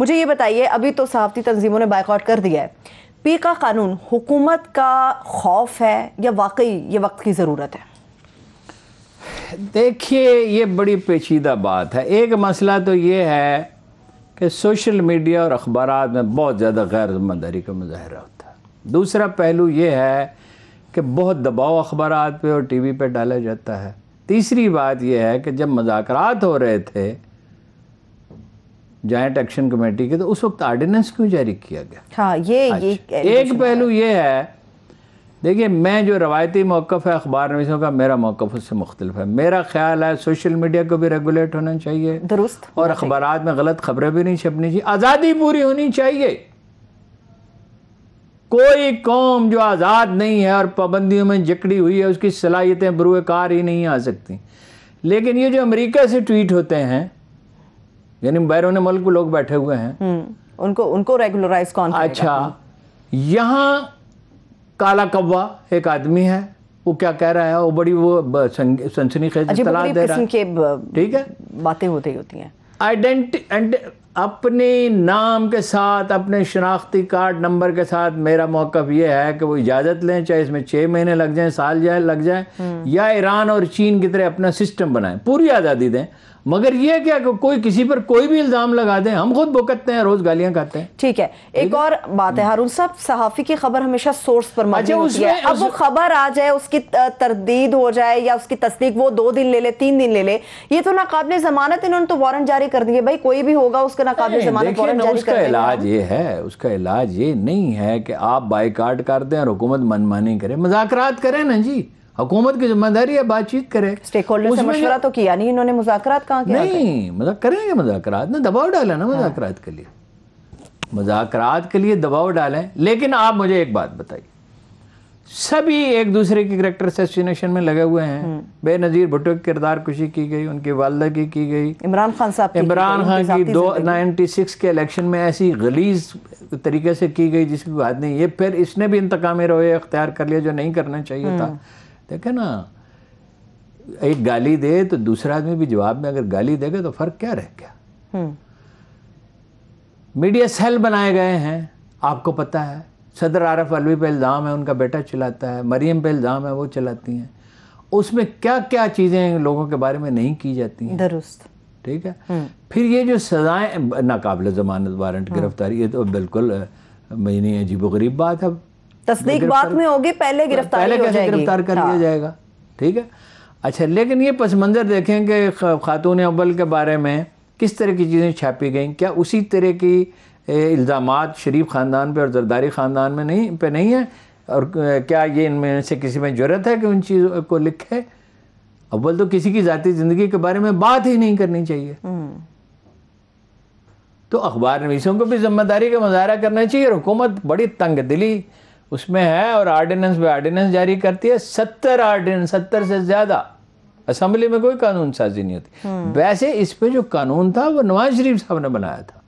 मुझे ये बताइए अभी तो सहाफ़ती तंजीमों ने बाइकआउट कर दिया है पी का कानून हुकूमत का खौफ है या वाकई ये वक्त की ज़रूरत है देखिए ये बड़ी पेचीदा बात है एक मसला तो ये है कि सोशल मीडिया और अखबार में बहुत ज़्यादा गैर जिम्मेदारी का मुजाहरा होता है दूसरा पहलू ये है कि बहुत दबाव अखबार पे और टी वी पर डाला जाता है तीसरी बात यह है कि जब मजाक हो रहे थे जॉइंट एक्शन कमेटी के तो उस वक्त आर्डिनेंस क्यों जारी किया गया हाँ ये, ये अच्छा, एक पहलू ये है देखिए मैं जो रवायती मौक़ है अखबार नवीसों का मेरा मौक़ उससे मुख्तलिफ है मेरा ख्याल है सोशल मीडिया को भी रेगुलेट होना चाहिए दुरुस्त और अखबार में गलत खबरें भी नहीं छपनी चाहिए आज़ादी पूरी होनी चाहिए कोई कौम जो आज़ाद नहीं है और पाबंदियों में जकड़ी हुई है उसकी सलाहियतें बुरकार ही नहीं आ सकती लेकिन ये जो अमरीका से ट्वीट होते हैं यानी बैरून मुल्क लोग बैठे हुए हैं हम्म, उनको उनको रेगुलराइज कौन अच्छा यहाँ काला कब्बा एक आदमी है वो क्या कह रहा है वो बड़ी वो सनसनी खेज अच्छा, दे रहा है ठीक है बातें होती होती हैं आइडेंटी अपने नाम के साथ अपने शनाख्ती कार्ड नंबर के साथ मेरा मौका ये है कि वो इजाज़त लें चाहे इसमें छह महीने लग जाए साल जाए लग जाए हम्म। या ईरान और चीन की तरह अपना सिस्टम बनाए पूरी आज़ादी दें मगर यह क्या कि कोई किसी पर कोई भी इल्ज़ाम लगा दें हम खुद भुगतते हैं रोज गालियां खाते हैं ठीक है एक और बात है हारून साहब सहाफ़ी की खबर हमेशा सोर्स पर अच्छा होती है अब वो खबर आ जाए उसकी तरदीद हो जाए या उसकी तस्दीक वो दो दिन ले ले तीन दिन ले ले ये तो नाकाबले जमानत इन्होंने तो वारंट जारी कर दिए भाई कोई भी होगा उसका नाकाबले जमानत उसका इलाज ये है उसका इलाज ये नहीं है कि आप बाइकाट कर दें और हुकूमत मनमानी करें मजाक करें ना जी हुकूमत की जिम्मेदारी है बातचीत करे स्टेक होल्डर से मशवरा तो किया नहीं इन्होंने मुजाकरात कहा नहीं मतलब करेंगे मुजाकरात ना दबाव डाला ना हाँ। मुजाकर के लिए मुजाकर के लिए दबाव डालें लेकिन आप मुझे एक बात बताइए सभी एक दूसरे के करेक्टर एसेसिनेशन में लगे हुए हैं हम्म। बेनज़ीर भुट्टो की किरदार कुशी की गई उनकी वालदा की की गई इमरान खान साहब इमरान खान की दो नाइन्टी सिक्स के इलेक्शन में ऐसी गलीज तरीके से की गई जिसकी बात नहीं ये फिर इसने भी इंतकामी रवैया अख्तियार कर लिया जो नहीं करना चाहिए था हम्म। देखे ना एक गाली दे तो दूसरा आदमी भी जवाब में अगर गाली देगा तो फर्क क्या रह गया हम्म। मीडिया सेल बनाए गए हैं आपको पता है सदर आरफ अलवी पे इल्ज़ाम है उनका बेटा चलाता है मरियम पे इल्ज़ाम है वो चलाती हैं उसमें क्या क्या चीज़ें लोगों के बारे में नहीं की जाती हैं दुरुस्त ठीक है हम्म। फिर ये जो सजाएं नाकबले जमानत वारंट हाँ। गिरफ्तारी ये तो बिल्कुल मैंने अजीब गरीब बात है तस्दीक बात में होगी पहले गिरफ्तार पहले कैसे गिरफ्तार कर लिया हाँ। जाएगा ठीक है अच्छा लेकिन ये पस मंज़र देखें कि खातून अव्वल के बारे में किस तरह की चीज़ें छापी गई क्या उसी तरह की इल्ज़ाम शरीफ ख़ानदान पर और जरदारी ख़ानदान में नहीं पे नहीं है और क्या ये इनमें से किसी में ज़रूरत है कि उन चीज़ों को लिखे अव्वल तो किसी की ज़ाती ज़िंदगी के बारे में बात ही नहीं करनी चाहिए हम्म। तो अखबार नवीसों को भी जिम्मेदारी का मुजाहरा करना चाहिए और हुकूमत बड़ी तंग दिली उसमें है और आर्डिनेंस भी आर्डिनेंस जारी करती है सत्तर आर्डिनेंस सत्तर से ज़्यादा असेंबली में कोई कानून साजी नहीं होती हम्म। वैसे इस पर जो कानून था वो नवाज शरीफ साहब ने बनाया था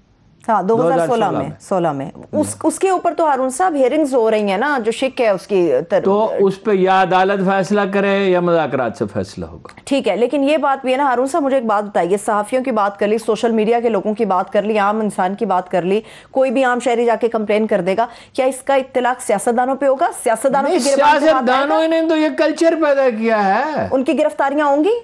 हाँ 2016 में सोलह में हम्म। उस उसके ऊपर तो हारून साहब हेयरिंग्स हो रही हैं ना जो शिक है उसकी तर... तो उस पर या अदालत फैसला करे या मुजाकरात से फैसला होगा ठीक है लेकिन ये बात भी है ना हारून साहब मुझे एक बात बताइए सहाफ़ियों की बात कर ली सोशल मीडिया के लोगों की बात कर ली आम इंसान की बात कर ली कोई भी आम शहरी जाके कंप्लेन कर देगा क्या इसका इतलाक सियासतदानों पर होगा सियासतदानों सियासतदानों ने तो ये कल्चर पैदा किया है उनकी गिरफ्तारियां होंगी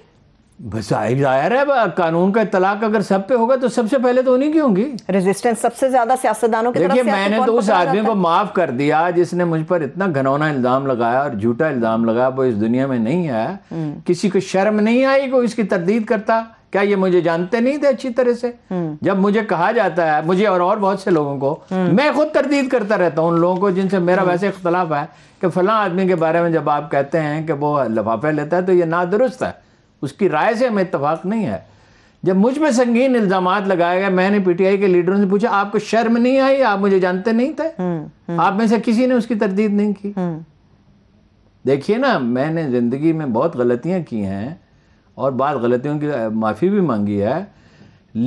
बस जाहिर है कानून का तलाक अगर सब पे होगा तो सबसे पहले तो उन्हीं की होंगी रेजिस्टेंस सबसे ज्यादा सियासतदानों की देखिए मैंने तो उस आदमी को माफ कर दिया जिसने मुझ पर इतना घनौना इल्जाम लगाया और झूठा इल्जाम लगाया वो इस दुनिया में नहीं आया हम्म। किसी को शर्म नहीं आई कोई इसकी तरदीद करता क्या ये मुझे जानते नहीं थे अच्छी तरह से हम्म। जब मुझे कहा जाता है मुझे और और बहुत से लोगों को हम्म। मैं खुद तरदीद करता रहता हूँ उन लोगों को जिनसे मेरा वैसे इख्तलाफ है कि फला आदमी के बारे में जब आप कहते हैं कि वो लफाफे लेता है तो ये ना दुरुस्त है उसकी राय से हमें इतफाक़ नहीं है जब मुझ में संगीन इल्ज़ाम लगाया गया मैंने पीटीआई के लीडरों से पूछा आपको शर्म नहीं आई आप मुझे जानते नहीं थे हम्म, हम्म। आप में से किसी ने उसकी तरदीद नहीं की हम्म। देखिए ना मैंने ज़िंदगी में बहुत गलतियां की हैं और बाद गलतियों की माफ़ी भी मांगी है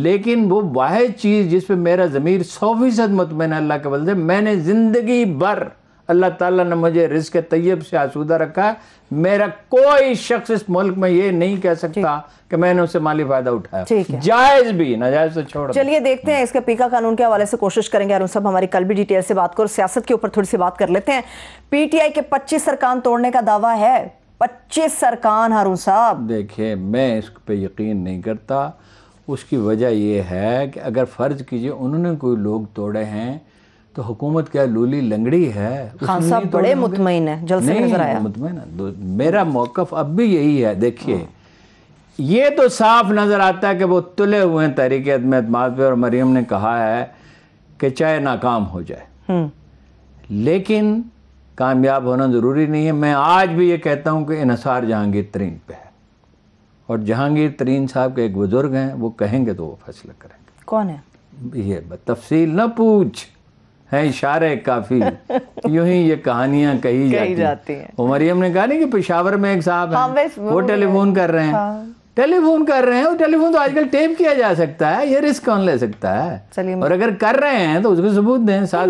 लेकिन वो वाहि चीज़ जिस पे मेरा ज़मीर सौ फीसद मुतमिन अल्लाह के बल्दे मैंने ज़िंदगी भर अल्लाह ताला ने मुझे रिस्क तैयब से आसूदा रखा है मेरा कोई शख्स इस मुल्क में ये नहीं कह सकता कि मैंने उससे माली फायदा उठाया जायज भी नाजायज से तो छोड़ चलिए देखते हैं इसके पीका कानून के हवाले से कोशिश करेंगे अरुण सब हमारी कल भी डिटेल से बात करो सियासत के ऊपर थोड़ी सी बात कर लेते हैं पीटीआई के पच्चीस सरकान तोड़ने का दावा है पच्चीस सरकान हारून साहब देखिए मैं इस पर यकीन नहीं करता उसकी वजह यह है कि अगर फ़र्ज़ कीजिए उन्होंने कोई लोग तोड़े हैं तो हुकूमत क्या लूली लंगड़ी है खान हाँ, साहब बड़े मुतमिन है जल्द नहीं नजर आया मुतमिन मेरा मौकफ अब भी यही है देखिए ये तो साफ नज़र आता है कि वो तुले हुए हैं तहरीक अदमाद पे और मरियम ने कहा है कि चाहे नाकाम हो जाए हम्म। लेकिन कामयाब होना ज़रूरी नहीं है मैं आज भी ये कहता हूँ कि इनसार जहांगीर तरीन पे है और जहांगीर तरीन साहब के एक बुज़ुर्ग हैं वो कहेंगे तो वो फैसला करेंगे कौन है ये तफसील ना पूछ हैं इशारे काफ़ी यूं ही ये कहानियां कही, कही जाती हैं और मरियम ने कहा नहीं कि पेशावर में एक साहब हाँ, है वो टेलीफोन कर रहे हैं हाँ। टेलीफोन कर रहे हैं और टेलीफोन तो आजकल टेप किया जा सकता है ये रिस्क कौन ले सकता है और अगर कर रहे हैं तो उसको सबूत दें साथ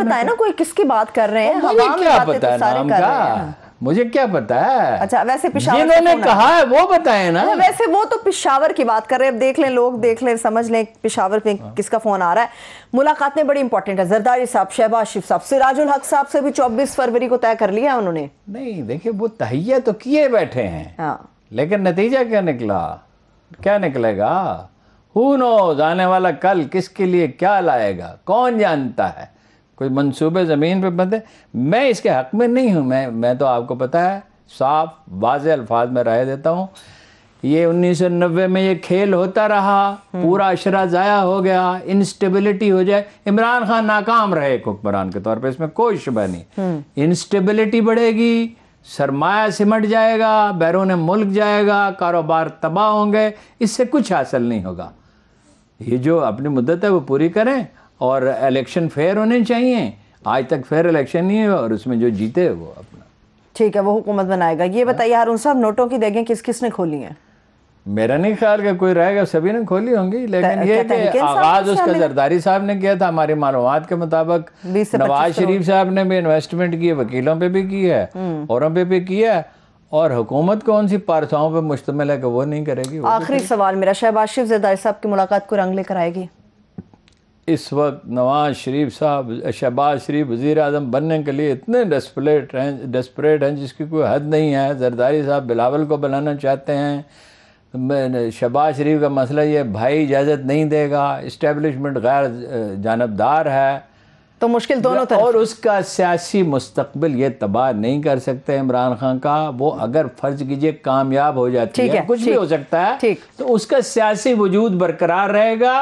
ना कोई किसकी बात कर रहे हैं क्या तो पता नाम का मुझे क्या पता है अच्छा वैसे पिशावर जिन्होंने कहा है वो बताए ना वैसे वो तो पिशावर की बात कर रहे हैं अब देख लें लोग देख लें समझ लें पिशावर पे हाँ। किसका फोन आ रहा है मुलाकात में बड़ी इंपॉर्टेंट है जरदारी साहब शहबाज शिफ साहब सिराजुल हक साहब से भी 24 फरवरी को तय कर लिया उन्होंने नहीं देखिये वो तहिया तो किए बैठे हैं हाँ। लेकिन नतीजा क्या निकला क्या निकलेगा हु नो जाने वाला कल किसके लिए क्या लाएगा कौन जानता है कोई मंसूबे ज़मीन पर बंधे मैं इसके हक़ में नहीं हूँ मैं मैं तो आपको पता है साफ वाज अल्फाज में राय देता हूँ ये 1990 में ये खेल होता रहा हम्म। पूरा अशरा ज़ाया हो गया इंस्टेबिलिटी हो जाए इमरान खान नाकाम रहे एक हुक्मरान के तौर पर इसमें कोई शुभ नहीं इंस्टेबिलिटी हम्म। बढ़ेगी सरमाया सिमट जाएगा बैरून मुल्क जाएगा कारोबार तबाह होंगे इससे कुछ हासिल नहीं होगा ये जो अपनी मुद्दत है वो पूरी करें और इलेक्शन फेयर होने चाहिए आज तक फेयर इलेक्शन नहीं है और उसमें जो जीते है वो अपना ठीक है वो हुकूमत बनाएगा ये हाँ। बताइए उन सब नोटों की देखें किस किसने खोली है मेरा नहीं ख्याल का कोई रहेगा सभी ने खोली होंगी लेकिन ये कि आगाज उसका जरदारी साहब ने किया था हमारी मालूम के मुताबिक नवाज शरीफ साहब ने भी इन्वेस्टमेंट की वकीलों पे भी की है हम्म। औरों पे भी किया है और हुकूमत कौन सी पारसाओं पे मुश्तमिल है कि वो नहीं करेगी आखिरी सवाल मेरा शहबाज शरीफ जरदारी साहब की मुलाकात को रंग लेकर आएगी इस वक्त नवाज शरीफ साहब शहबाज शरीफ वज़ी अजम बनने के लिए इतने डेस्परेट हैं डेस्परेट हैं जिसकी कोई हद नहीं है जरदारी साहब बिलावल को बनाना चाहते हैं शहबाज शरीफ का मसला ये भाई इजाज़त नहीं देगा इस्टेबलिशमेंट गैर जानबदार है तो मुश्किल दोनों तरफ और उसका सियासी मुस्तबिल ये तबाह नहीं कर सकते इमरान खान का वो अगर फर्ज कीजिए कामयाब हो जाती है, है कुछ भी हो सकता है तो उसका सियासी वजूद बरकरार रहेगा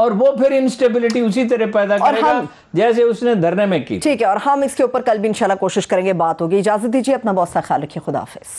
और वो फिर इंस्टेबिलिटी उसी तरह पैदा करेगा जैसे उसने धरने में की ठीक है और हम इसके ऊपर कल भी इंशाल्लाह कोशिश करेंगे बात होगी इजाजत दीजिए अपना बहुत सा ख्याल रखिए खुदाफिज